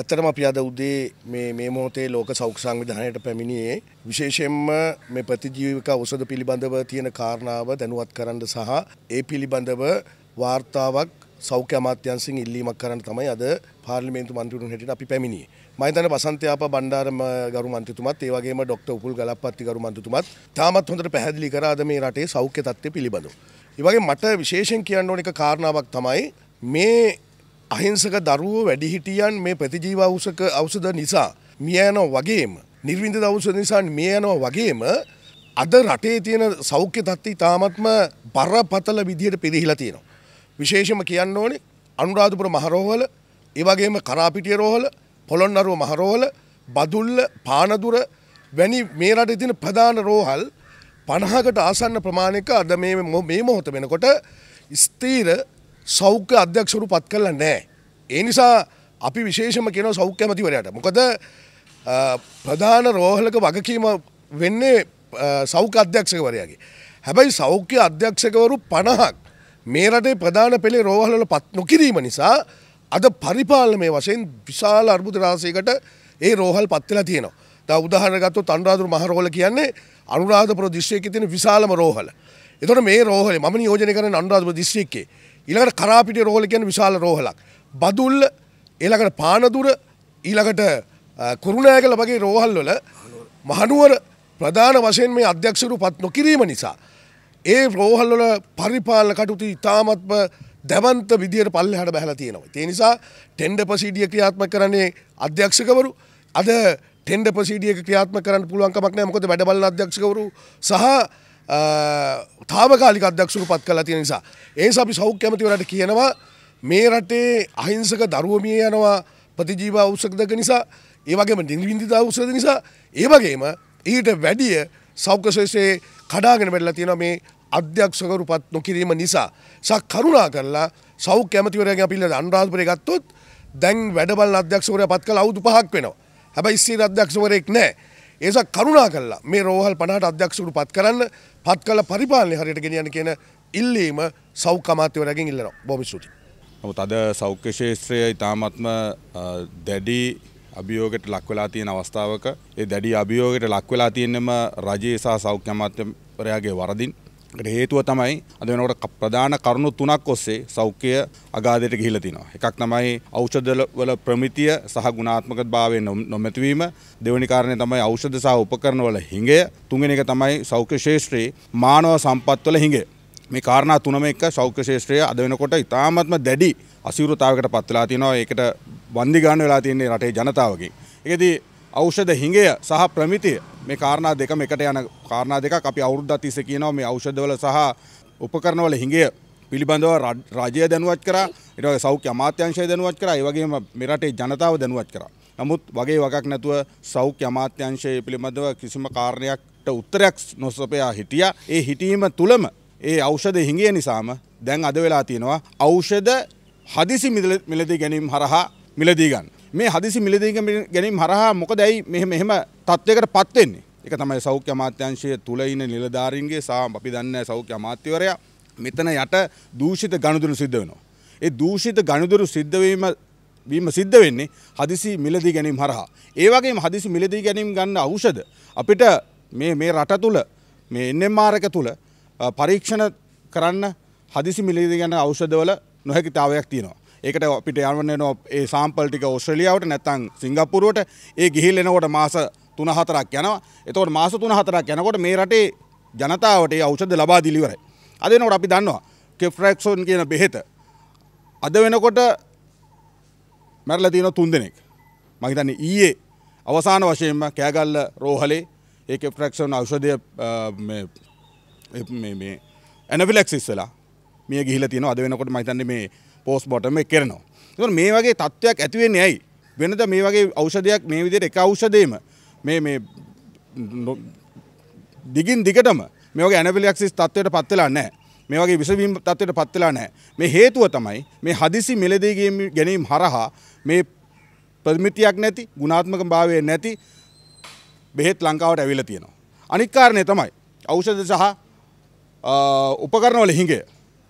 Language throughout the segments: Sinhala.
ඇත්තටම අපි අද උදේ මේ මේ මොහොතේ ලෝක සෞඛ්‍ය සංවිධානයට පැමිණියේ විශේෂයෙන්ම මේ ප්‍රතිජීවක ඖෂධ පිළිබඳව තියෙන කාරණාව දැනුවත් කරන්න සහ ඒ පිළිබඳව වාර්තාවක් සෞඛ්‍ය අමාත්‍යාංශයෙන් ඉල්ලීමක් කරන්න තමයි අද පාර්ලිමේන්තු මන්ත්‍රීවරුන් හැටියට අපි පැමිණියේ. මම හිතන්නේ වසන්තයාප බණ්ඩාර ගරු මන්ත්‍රීතුමත් ඒ වගේම ડોક્ટર උපුල් ගලප්පත්ති ගරු මන්ත්‍රීතුමත් තාමත් හොඳට පැහැදිලි කරාද මේ රටේ සෞඛ්‍ය තත්ත්වය පිළිබඳව. ඒ වගේ මට විශේෂයෙන් කියන්න ඕන එක කාරණාවක් තමයි මේ අහිංසක දරුවෝ වැඩිහිටියන් මේ ප්‍රතිජීව අවසක අවසද නිසා මිය යනවා වගේම නිර්වින්ද දවස නිසා මිය යනවා වගේම අද රටේ තියෙන සෞඛ්‍ය තත්ත්වය තාමත්ම බරපතල විදිහට පිරිහිලා තියෙනවා. විශේෂම කියන්න ඕනේ අනුරාධපුර මහරෝහල, ඒ වගේම කරාපිටිය රෝහල, පොළොන්නරුව මහරෝහල, බදුල්ල, පානදුර වැනි මේ රටේ තියෙන ප්‍රධාන රෝහල් 50කට ආසන්න ප්‍රමාණයක අද මේ මේ මොහොත වෙනකොට ස්ථීර සෞඛ්‍ය අධ්‍යක්ෂරු පත් කළ නෑ. ඒ නිසා අපි විශේෂම කියන සෞඛ්‍ය ඇමතිවරයට මොකද ප්‍රධාන රෝහලක වගකීම වෙන්නේ සෞඛ්‍ය අධ්‍යක්ෂකවරයාගේ. හැබැයි සෞඛ්‍ය අධ්‍යක්ෂකවරු පණහක් මේ රටේ ප්‍රධාන පෙළේ රෝහලල පත් නොකිරීම නිසා අද පරිපාලනය වශයෙන් විශාල අර්බුද රාශයකට ඒ රෝහල් පත්වෙලා තියෙනවා. දැන් උදාහරණ ගත්තොත් අනුරාධපුර මහ රෝහල කියන්නේ අනුරාධපුර දිස්ත්‍රික්කයේ තියෙන විශාලම රෝහල. ඒතකොට මේ රෝහලේ මම නියෝජනය කරන අනුරාධපුර දිස්ත්‍රික්කයේ ඊළඟට කරාපිටිය රෝහල කියන්නේ විශාල රෝහලක්. බදුල්ල ඊළඟට පානදුර ඊළඟට කුරුණෑගල වගේ රෝහල් වල මහනුවර ප්‍රධාන වශයෙන් මේ අධ්‍යක්ෂකරු පත් නොකිරීම නිසා ඒ රෝහල් වල පරිපාලන කටයුතු ඉතාමත්ම දැවන්ත විදියට පල්ලෙහාට බහලා තියෙනවා. ඒ නිසා ටෙන්ඩර් ප්‍රොසීඩිය ක්‍රියාත්මක කරන්නේ අධ්‍යක්ෂකවරු අද ටෙන්ඩර් ප්‍රොසීඩිය ක්‍රියාත්මක කරන්න පුළුවන් කමක් නැහැ. මොකද වැඩ බලන අධ්‍යක්ෂකවරු සහ තාවකාලික අධ්‍යක්ෂක පත් කලා තියෙන නිසා. ඒ අපි සෞඛ්‍ය ඇමතිවරට කියනවා මේ රටේ අහිංසක දරුවමිය යනවා ප්‍රතිජීව අවසකදක නිසා ඒවගේම නිර්විින්දිත අවසද නිසා ඒවගේම ඊට වැඩිය සෞඛ්‍යශේෂයේ කඩාගෙන වෙල්ලා තියෙන මේ අධ්‍යක්ෂකරු පත් නොකිරීම නිසා. සක් කරුණා කරලා සෞඛ්‍ය ඇමතිවරයගේ අපිල්ල අන්රාධපරය ගත්තොත් දැන් වැඩබල් අධ්‍යක්ෂවරය පත් කළ අවුදු පහක් වෙනවා. හැබයි ස්සේ අධ්‍යක්ෂවරයෙක් නෑ ඒසා කරුණා කල්ලා මේ රෝහල් පනහට අධ්‍යක්ෂකරු පත් කරන්න පත් කළ පරිපාලනය හරියට ගෙනියන්න කියන ඉල්ලීම සෞඛ්‍යමාත්‍යවරගෙන් ඉල්ලනවා බොහොම ස්තුතියි. නමුත් අද සෞඛ්‍ය ශාස්ත්‍රය ඊටාත්ම දැඩි අභියෝගයට ලක් වෙලා තියෙන අවස්ථාවක ඒ දැඩි අභියෝගයට ලක් වෙලා තියෙනම රජයේ සහ සෞඛ්‍ය අමාත්‍යවරයාගේ වරදින් හේතුව තමයි අද වෙනකොට ප්‍රධාන කරුණු තුනක් ඔස්සේ සෞඛ්‍යය අගාධයට ගිහිලා තිනවා. එකක් තමයි ඖෂධ වල ප්‍රමිතිය සහ ගුණාත්මක භාවය නොමැතිවීම. දෙවෙනි කාරණය තමයි ඖෂධ සහ උපකරණ වල හිඟය. තුන්වෙනි එක තමයි සෞඛ්‍ය ශාස්ත්‍රයේ මානව සම්පත් වල හිඟය. මේ කාරණා තුනම එක්ක සෞඛ්‍ය ශාස්ත්‍රය අද වෙනකොට ඉතාමත්ම දැඩි අසීරුතාවයකට පත් වෙලා තිනවා. ඒකට වන්දි ගන්න වෙලා තියෙන්නේ රටේ ජනතාවගේ. ඒකදී ඖෂධ හිඟය සහ ප්‍රමිතිය මේ කාරණා දෙකම එකට යන කාරණා දෙකක් අපි අවුරුද්දක් තිස්සේ කියනවා මේ ඖෂධවල සහ උපකරණවල හිඟය පිළිබඳව රජය දැනුවත් කරා ඊට වගේ සෞඛ්‍ය අමාත්‍යාංශය දැනුවත් කරා ඒ වගේම මේ රටේ ජනතාව දැනුවත් කරා නමුත් වගේ වගක් නැතුව සෞඛ්‍ය අමාත්‍යාංශය පිළිබඳව කිසිම කාරණයක්ට උත්තරයක් නොසපයා හිටියා ඒ හිටීම තුලම ඒ ඖෂධ හිඟිය නිසාම දැන් අද වෙලා තියෙනවා ඖෂධ හදිසි මිලදී ගැනීම හරහා මිලදී ගන්න මේ හදිසි මිලදීක ගැනීම හරහා මොකද ඇයි මෙහෙම එහෙම තත්ත්වයකට පත් වෙන්නේ? ඒක තමයි සෞඛ්‍ය අමාත්‍යාංශයේ තුල ඉන්න නිලධාරීන්ගේ සා අපි දන්නේ සෞඛ්‍ය අමාත්‍යවරයා මෙතන යට දූෂිත ගනුදෙනු සිද්ධ වෙනවා. ඒ දූෂිත ගනුදෙනු සිද්ධ වීම වීම සිද්ධ වෙන්නේ හදිසි මිලදී ගැනීම හරහා. ඒ වගේම හදිසි මිලදී ගැනීම ගන්න ඖෂධ අපිට මේ මේ රට තුල මේ NMR එක තුල පරීක්ෂණ කරන්න හදිසි මිලදී ගන්න ඖෂධවල නොහැකිතාවයක් තියෙනවා. ඒකට අපිට යන්න ඒ සාම්පල් ටික ඔස්ට්‍රේලියාවට නැත්නම් සිංගප්පූරුවට ඒ ගිහිල් එනකොට මාස 3-4ක් යනවා. එතකොට මාස 3-4ක් යනකොට මේ රටේ ජනතාවට ඒ ඖෂධ ලබා දීලා ඉවරයි. අද වෙනකොට අපි දන්නවා කෙෆ්‍රැක්සොන් කියන බෙහෙත අද වෙනකොට මැරලා තියෙනවා 3 දෙනෙක්. මම හිතන්නේ ඊයේ අවසාන වශයෙන්ම කෑගල්ල රෝහලේ ඒ කෙෆ්‍රැක්සොන් ඖෂධය මේ මේ මේ ඇනෆිලැක්සිස් වෙලා මිය ගිහිලා තියෙනවා. අද වෙනකොට මම හිතන්නේ මේ පෝස් බොටම කරනවා. තුර මේ වගේ තත්ත්වයක් ඇතිවෙන්නේ ඇයි. වෙනද මේ වගේ අවෂධයක් මේ විදියට එක අවෂදේම මේ මේ දිගින් දිගටම මේක ඇනපිලක්සිස් තත්වයට පත්වෙලා නෑ මේ වගේ විසවීම් තත්වයට පත්වෙලා නෑ මේ හේතුව තමයි මේ හදිසි මෙලදේගේම ගැනීම් හරහා මේ ප්‍රමිතියක් නැති ගුණාත්මක භාවය නැති බෙහෙත් ලංකාවට ඇවිල තියෙනවා. අනික්කාරණය තමයි ඖෂධ සහ උපකරණවල හිඟේ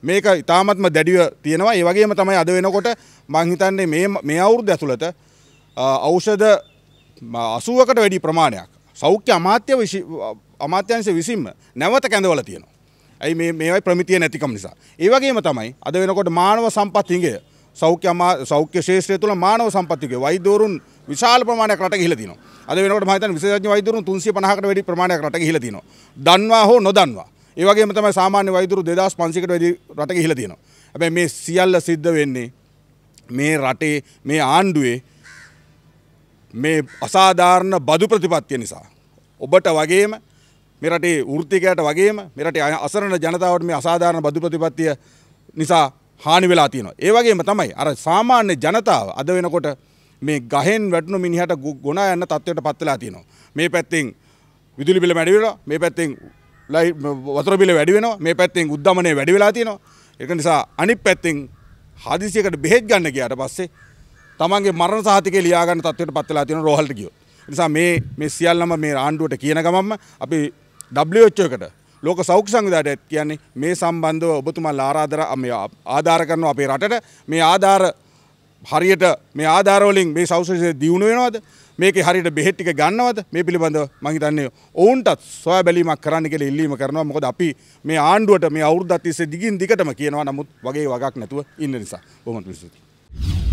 මේක ඉතාමත්ම දැඩිව තියෙනවා ඒ වගේම තමයි අද වෙනකොට මං හිතන්නේ මේ මේ අවුරුද්ද ඇතුළත ඖෂධ 80කට වැඩි ප්‍රමාණයක් සෞඛ්‍ය අමාත්‍ය අමාත්‍යංශ විසින්ම නැවත කැඳවලා තියෙනවා. ඇයි මේ මේවයි ප්‍රමිතිය නැතිකම නිසා. ඒ වගේම තමයි අද වෙනකොට මානව සම්පත් හිඟය සෞඛ්‍ය සෞඛ්‍ය ශේෂත්‍රය තුළ මානව සම්පත්තිකේ වෛද්‍යවරුන් විශාල ප්‍රමාණයක් රට ගිහිලා තිනවා. අද වෙනකොට මම හිතන්නේ විශේෂඥ වෛද්‍යවරුන් 350කට වැඩි ප්‍රමාණයක් රට ගිහිලා තිනවා. දන්වා හෝ නොදන්වා ඒ වගේම තමයි සාමාන්‍ය වෛදුරු 2500කට වැඩි රට ගිහිලා තියෙනවා. හැබැයි මේ සියල්ල සිද්ධ වෙන්නේ මේ රටේ මේ ආණ්ඩුවේ මේ අසාධාරණ බදු ප්‍රතිපත්තිය නිසා. ඔබට වගේම මේ රටේ වෘත්තිකයට වගේම මේ රටේ අසරණ ජනතාවට මේ අසාධාරණ බදු ප්‍රතිපත්තිය නිසා හානි වෙලා තියෙනවා. ඒ වගේම තමයි අර සාමාන්‍ය ජනතාව අද වෙනකොට මේ ගහෙන් වැටුණු මිනිහට ගොනා යන තත්ත්වයට පත් වෙලා තියෙනවා. මේ පැත්තෙන් විදුලි බිල වැඩි වෙනවා. මේ පැත්තෙන් ලයි වතුරබිල වැඩිවෙන මේ පැත්තෙන් උද්ධමනය වැඩිවෙලා තියෙනවා එක නිසා අනිත් පැත්තෙන් හදිසියකට බෙහෙත් ගන්න කියට පස්සේ තමන්ගේ මරණ සාතිකේ ලියාගන්න තත්වයට පත්වෙලා තියෙන රෝහල්ට ගියොත් නිසා මේ මේ සියල්ලම මේ ආණ්ඩුවට කියන ගමන්ම අපි WHO එකට ලෝක සෞඛ්‍ය සංවිධානයට කියන්නේ මේ සම්බන්ධව ඔබතුමාලා ආරාධන මේ ආධාර කරනවා අපේ රටට මේ ආධාර හරියට මේ ආධාර වලින් මේ සෞඛ්‍ය දියුණු වෙනවද මේක හරියට බෙහෙත් ටික ගන්නවද මේ පිළිබඳව මම හිතන්නේ ඔවුන්ටත් සොයා බැලීමක් කරන්න කියලා ඉල්ලීම කරනවා මොකද අපි මේ ආණ්ඩුවට මේ අවුරුද්දක් තිස්සේ දිගින් දිගටම කියනවා නමුත් වගේ වගක් නැතුව ඉන්න නිසා බොහොම ස්තුතියි